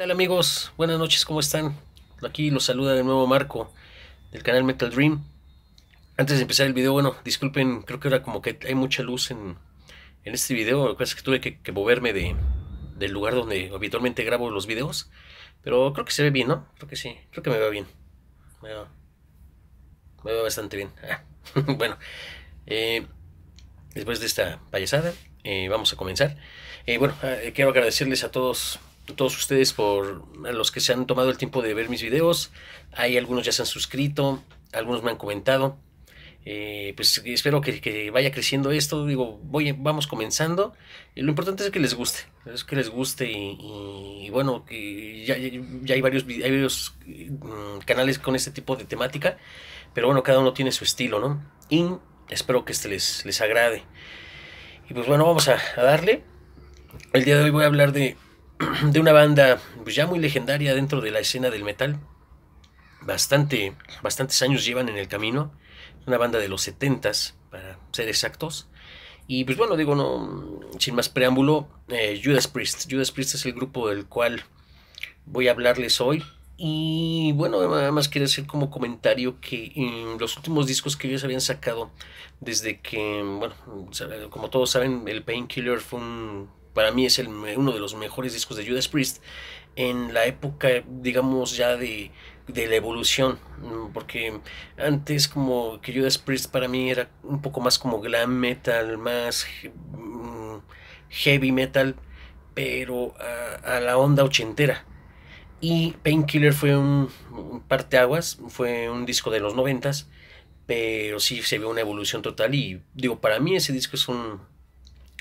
tal amigos? Buenas noches, ¿cómo están? Aquí los saluda de nuevo Marco del canal Metal Dream. Antes de empezar el video, bueno, disculpen, creo que ahora como que hay mucha luz en, en este video. Lo que pasa es que tuve que, moverme de, del lugar donde habitualmente grabo los videos. Pero creo que se ve bien, ¿no? Creo que sí, creo que me veo bien. Me veo bastante bien. Ah, bueno, eh, después de esta payasada, eh, vamos a comenzar. Eh, bueno, quiero agradecerles a todos todos ustedes por los que se han tomado el tiempo de ver mis videos. Hay algunos ya se han suscrito, algunos me han comentado. Eh, pues espero que, vaya creciendo esto. Digo, voy, vamos comenzando. lo importante es que les guste. Es que les guste. Y, bueno, que ya, hay varios, mm, canales con este tipo de temática. Pero bueno, cada uno tiene su estilo, ¿no? Y espero que este les, les agrade. Y pues bueno, vamos a darle. El día de hoy voy a hablar de de una banda pues, ya muy legendaria dentro de la escena del metal. Bastante, bastantes años llevan en el camino. Una banda de los 70 para ser exactos. Y pues bueno, digo, no, sin más preámbulo, eh, Judas Priest. Judas Priest es el grupo del cual voy a hablarles hoy. Y bueno, nada más quería hacer como comentario que los últimos discos que ellos habían sacado, desde que, bueno, como todos saben, el Painkiller fue un para mí es el, uno de los mejores discos de Judas Priest en la época, digamos, ya de, de la evolución, porque antes como que Judas Priest para mí era un poco más como glam metal, más mm, heavy metal, pero a, la onda ochentera. Y Painkiller fue un, parteaguas, fue un disco de los noventas, pero sí se ve una evolución total y digo, para mí ese disco es un,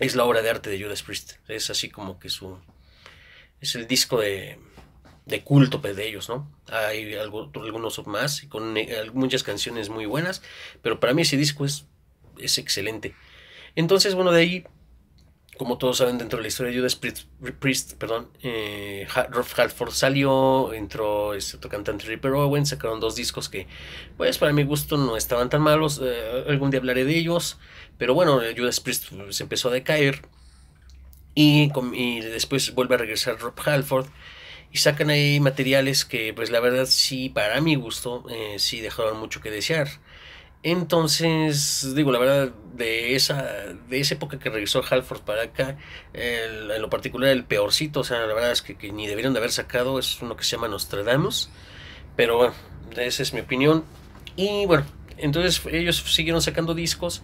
es la obra de arte de Judas Priest. Es así como que su. Es el disco de, de culto de ellos, ¿no? Hay algo, algunos más, con eh, muchas canciones muy buenas, pero para mí ese disco es, es excelente. Entonces, bueno, de ahí como todos saben, dentro de la historia de Judas Priest, perdón, eh, Halford salió, entró este otro cantante Ripper Owen, sacaron dos discos que, pues para mi gusto no estaban tan malos, eh, algún día hablaré de ellos, pero bueno, Judas Priest se pues, empezó a decaer y, después vuelve a regresar Rob Halford y sacan ahí materiales que, pues la verdad sí, para mi gusto, eh, sí dejaron mucho que desear. Entonces, digo, la verdad, de esa, de esa época que regresó Halford para acá, en lo particular el peorcito, o sea, la verdad es que, ni debieron de haber sacado, es uno que se llama Nostradamus, pero bueno, esa es mi opinión. Y bueno, entonces ellos siguieron sacando discos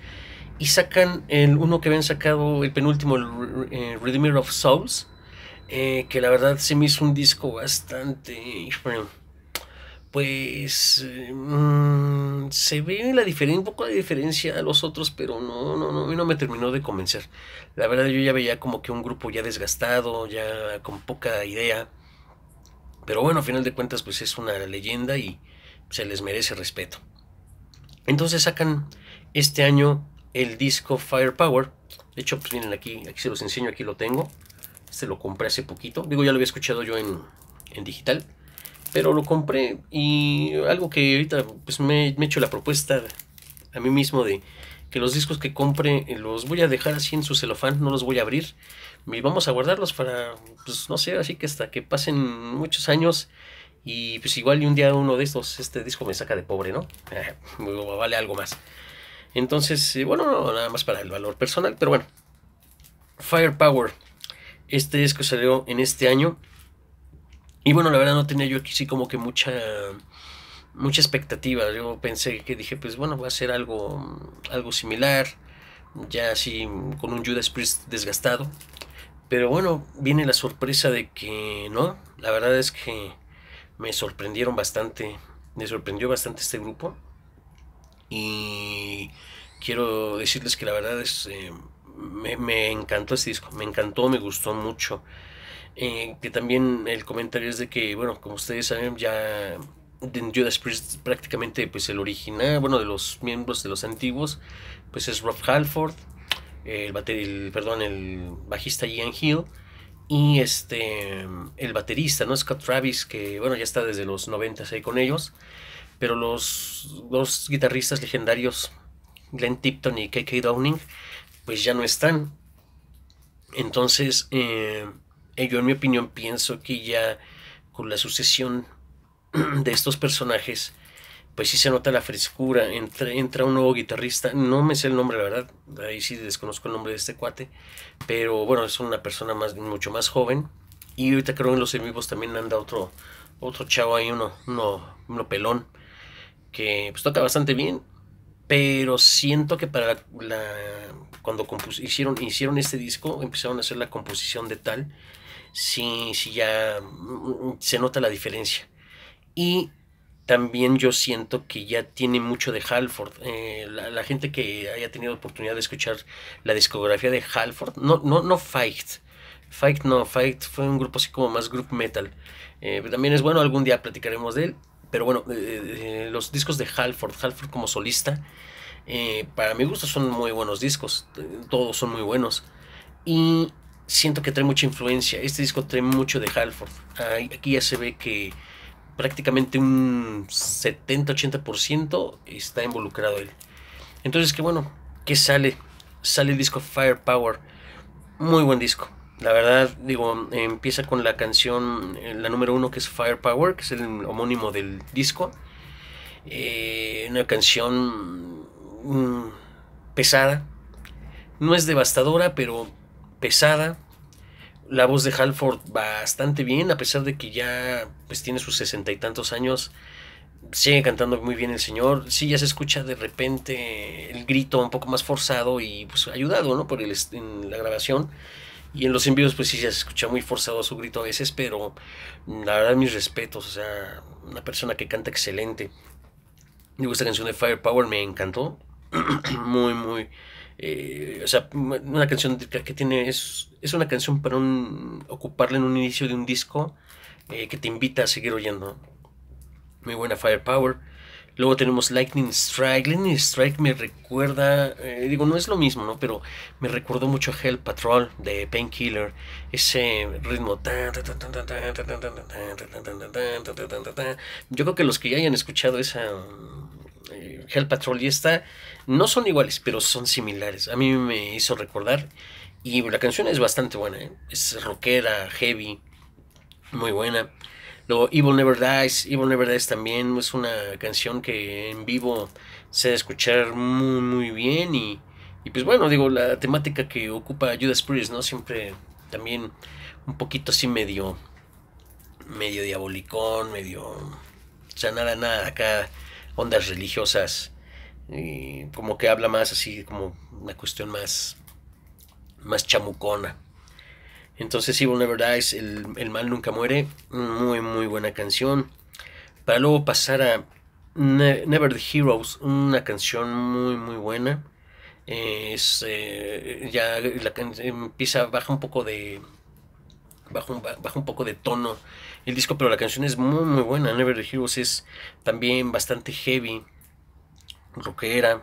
y sacan el uno que habían sacado, el penúltimo, el, eh, Redeemer of Souls, eh, que la verdad se me hizo un disco bastante pues mm, se ve la diferencia, un poco la diferencia a los otros, pero no, no, no, a mí no me terminó de convencer. La verdad yo ya veía como que un grupo ya desgastado, ya con poca idea. Pero bueno, a final de cuentas pues es una leyenda y se les merece respeto. Entonces sacan este año el disco Firepower. De hecho, pues miren aquí, aquí se los enseño, aquí lo tengo. Este lo compré hace poquito. Digo, ya lo había escuchado yo en, en digital pero lo compré y algo que ahorita pues me, he hecho la propuesta a mí mismo de que los discos que compre eh, los voy a dejar así en su celofán, no los voy a abrir. vamos a guardarlos para, pues no sé, así que hasta que pasen muchos años y pues igual y un día uno de estos, este disco me saca de pobre, ¿no? vale algo más. Entonces, eh, bueno, nada más para el valor personal, pero bueno. Firepower. Este disco salió en este año. Y bueno, la verdad no tenía yo aquí sí como que mucha mucha expectativa. Yo pensé que dije, pues bueno, voy a hacer algo algo similar, ya así con un Judas Priest desgastado. Pero bueno, viene la sorpresa de que no, la verdad es que me sorprendieron bastante, me sorprendió bastante este grupo. Y quiero decirles que la verdad es que eh, me, me encantó este disco, me encantó, me gustó mucho. Eh, que también el comentario es de que, bueno, como ustedes saben, ya Judas Priest prácticamente pues el original, bueno, de los miembros de los antiguos, pues es Rob Halford, el, bater, perdón, el bajista Ian Hill y este el baterista, ¿no? Scott Travis, que bueno, ya está desde los 90 ahí con ellos, pero los dos guitarristas legendarios Glenn Tipton y KK Downing, pues ya no están. Entonces, eh, eh, yo en mi opinión pienso que ya con la sucesión de estos personajes, pues sí se nota la frescura, entra, un nuevo guitarrista, no me sé el nombre, la verdad, ahí sí desconozco el nombre de este cuate, pero bueno, es una persona más, mucho más joven, y ahorita creo que en los en vivos también anda otro, otro chavo ahí, uno, uno, uno pelón, que pues toca bastante bien, pero siento que para la cuando hicieron, hicieron este disco, empezaron a hacer la composición de tal, sí, sí ya mm, mm, se nota la diferencia. Y también yo siento que ya tiene mucho de Halford. Eh, la, gente que haya tenido oportunidad de escuchar la discografía de Halford, no, no, no Fight. Fight no, Fight fue un grupo así como más group metal. Eh, también es bueno, algún día platicaremos de él. Pero bueno, eh, los discos de Halford, Halford como solista, eh, para mi gusto son muy buenos discos, todos son muy buenos. Y siento que trae mucha influencia, este disco trae mucho de Halford. aquí ya se ve que prácticamente un 70-80% está involucrado él. Entonces, que bueno, qué sale, sale el disco Firepower, muy buen disco. La verdad, digo, empieza con la canción, eh, la número uno que es Firepower, que es el homónimo del disco. Eh, una canción Mm, pesada. No es devastadora, pero pesada. La voz de Halford bastante bien, a pesar de que ya pues, tiene sus sesenta y tantos años. Sigue cantando muy bien el señor. Sí, ya se escucha de repente el grito un poco más forzado y pues ayudado, ¿no? Por el, en la grabación. Y en los envíos, pues sí, se escucha muy forzado su grito a veces, pero mm, la verdad, mis respetos. O sea, una persona que canta excelente. gusta esta canción de Firepower me encantó muy, muy... o sea, una canción que tiene... Es, una canción para un, ocuparla en un inicio de un disco que te invita a seguir oyendo. Muy buena Firepower. Luego tenemos Lightning Strike. Lightning Strike me recuerda, digo, no es lo mismo, ¿no? Pero me recordó mucho a Hell Patrol de Painkiller. Ese ritmo. Yo creo que los que ya hayan escuchado esa eh, Hell Patrol y esta no son iguales, pero son similares. A mí me hizo recordar. Y la canción es bastante buena. ¿eh? Es rockera, heavy, muy buena. Luego Evil Never Dies. Evil Never Dies también es una canción que en vivo se debe escuchar muy, muy bien. Y, y pues bueno, digo, la temática que ocupa Judas Priest, ¿no? Siempre también un poquito así medio medio diabolicón, medio. O sea, nada, nada acá ondas religiosas, y como que habla más así, como una cuestión más, más chamucona. Entonces, Evil Never Dies el, mal nunca muere. Muy, muy buena canción. Para luego pasar a Never the Heroes, una canción muy, muy buena. Es, eh, ya la, empieza, baja un poco de. Baja un, baja un poco de tono el disco, pero la canción es muy, muy buena. Never the Heroes es también bastante heavy, rockera.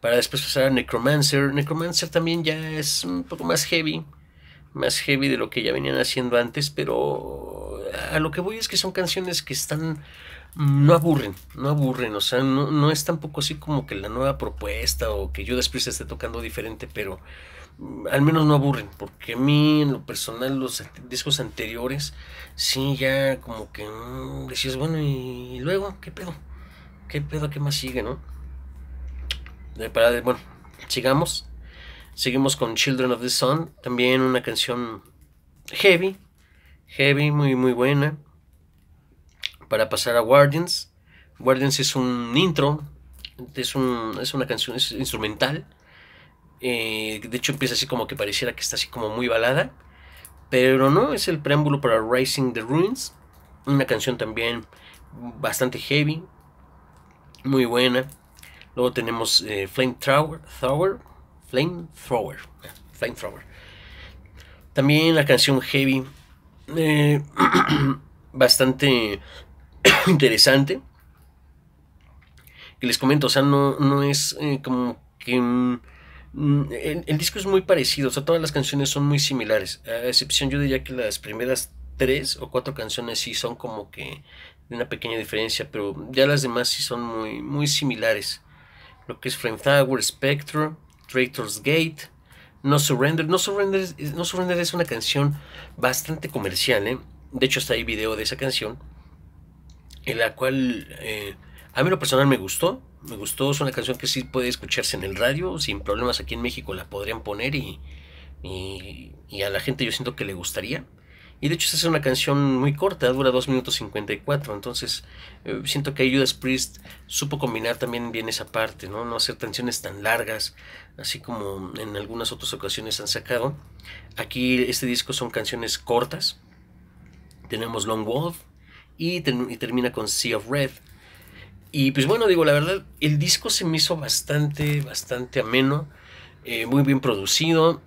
Para después pasar a Necromancer. Necromancer también ya es un poco más heavy, más heavy de lo que ya venían haciendo antes, pero a lo que voy es que son canciones que están. No aburren, no aburren, o sea, no, no es tampoco así como que la nueva propuesta o que Judas Priest esté tocando diferente, pero al menos no aburren, porque a mí en lo personal los discos anteriores, sí, ya como que mm, decías, bueno, y, luego, ¿qué pedo? ¿Qué pedo? ¿Qué más sigue, no? para, bueno, sigamos. Seguimos con Children of the Sun, también una canción heavy, heavy, muy, muy buena. Para pasar a Guardians. Guardians es un intro, es, un, es una canción es instrumental eh, de hecho empieza así como que pareciera que está así como muy balada. Pero no, es el preámbulo para Rising the Ruins. Una canción también bastante heavy. Muy buena. Luego tenemos eh, Flame Thrower. Thrower Flame Flame Thrower. También la canción heavy. Eh, bastante interesante. Que les comento, o sea, no, no es como que... Mm, el, disco es muy parecido, o sea, todas las canciones son muy similares, a excepción yo diría que las primeras tres o cuatro canciones sí son como que de una pequeña diferencia, pero ya las demás sí son muy, muy similares. Lo que es Frame Tower, Spectre, Traitor's Gate, No Surrender. No Surrender, es, no Surrender es una canción bastante comercial, ¿eh? de hecho está ahí video de esa canción, en la cual eh, a mí lo personal me gustó, me gustó, es una canción que sí puede escucharse en el radio, sin problemas aquí en México la podrían poner y, y, a la gente yo siento que le gustaría. Y de hecho es una canción muy corta, dura 2 minutos 54, entonces eh, siento que Judas Priest supo combinar también bien esa parte, ¿no? hacer canciones tan largas, así como en algunas otras ocasiones han sacado. Aquí este disco son canciones cortas. Tenemos Long Wolf y termina con Sea of Red. Y pues bueno, digo, la verdad, el disco se me hizo bastante, bastante ameno, eh, muy bien producido.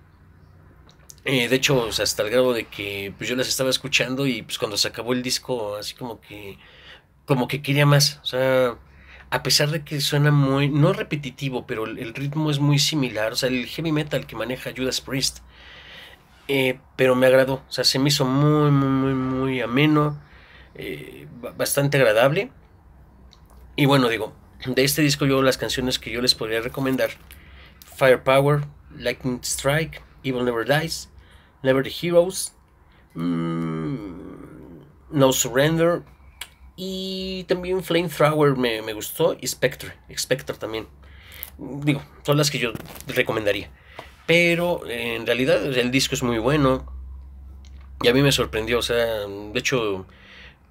Eh, de hecho, hasta el grado de que pues, yo las estaba escuchando y pues cuando se acabó el disco, así como que, como que quería más. O sea, a pesar de que suena muy, no repetitivo, pero el, ritmo es muy similar. O sea, el heavy metal que maneja Judas Priest. Eh, pero me agradó, o sea, se me hizo muy, muy, muy, muy ameno, bastante agradable. Y bueno, digo, de este disco yo las canciones que yo les podría recomendar, Firepower, Lightning Strike, Evil Never Dies, Never the Heroes, mm, No Surrender y también Flamethrower me, me gustó y Spectre, Spectre también. Digo, son las que yo recomendaría. Pero en realidad el disco es muy bueno. Y a mí me sorprendió, o sea, de hecho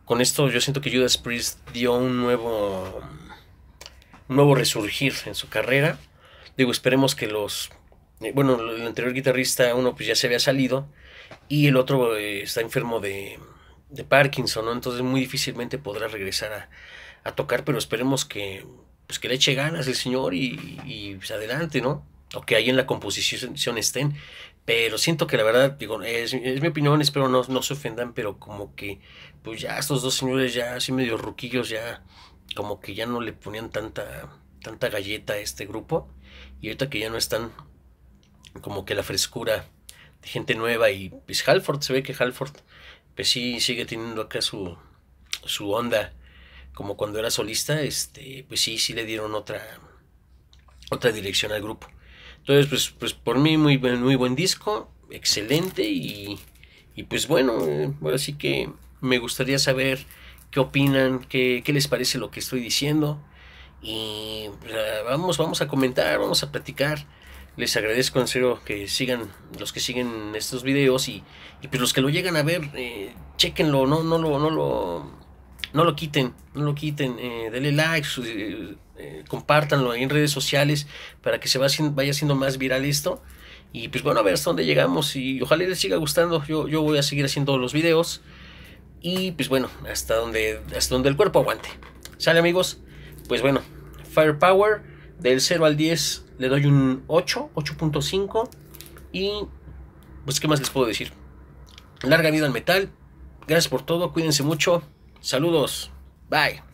con esto yo siento que Judas Priest dio un nuevo, nuevo resurgir en su carrera. Digo, esperemos que los... Eh, bueno, el anterior guitarrista, uno pues ya se había salido y el otro eh, está enfermo de, Parkinson, ¿no? Entonces muy difícilmente podrá regresar a, tocar, pero esperemos que, pues, que le eche ganas el señor y, y pues, adelante, ¿no? o que ahí en la composición estén. Pero siento que la verdad, digo, es, mi opinión, espero no, no, se ofendan, pero como que, pues ya estos dos señores ya así medio ruquillos, ya como que ya no le ponían tanta, tanta galleta a este grupo. Y ahorita que ya no están como que la frescura de gente nueva y pues Halford, se ve que Halford pues sí sigue teniendo acá su, su onda como cuando era solista, este, pues sí, sí le dieron otra, otra dirección al grupo. Entonces, pues, pues por mí muy, muy buen disco, excelente y, y pues bueno, así que me gustaría saber qué opinan, qué, les parece lo que estoy diciendo y pues, vamos, vamos a comentar, vamos a platicar. Les agradezco en serio que sigan los que siguen estos videos y, y pues los que lo llegan a ver, eh, chequenlo, no, no, no lo no lo quiten, no lo quiten, eh, denle like, eh, eh, en redes sociales para que se vaya haciendo más viral esto. Y pues bueno, a ver hasta dónde llegamos y ojalá les siga gustando, yo, yo voy a seguir haciendo los videos. Y pues bueno, hasta donde, hasta donde el cuerpo aguante. ¿Sale amigos? Pues bueno, Firepower del 0 al 10 le doy un 8, 8.5. Y pues qué más les puedo decir. Larga vida al metal. Gracias por todo, cuídense mucho. Saludos. Bye.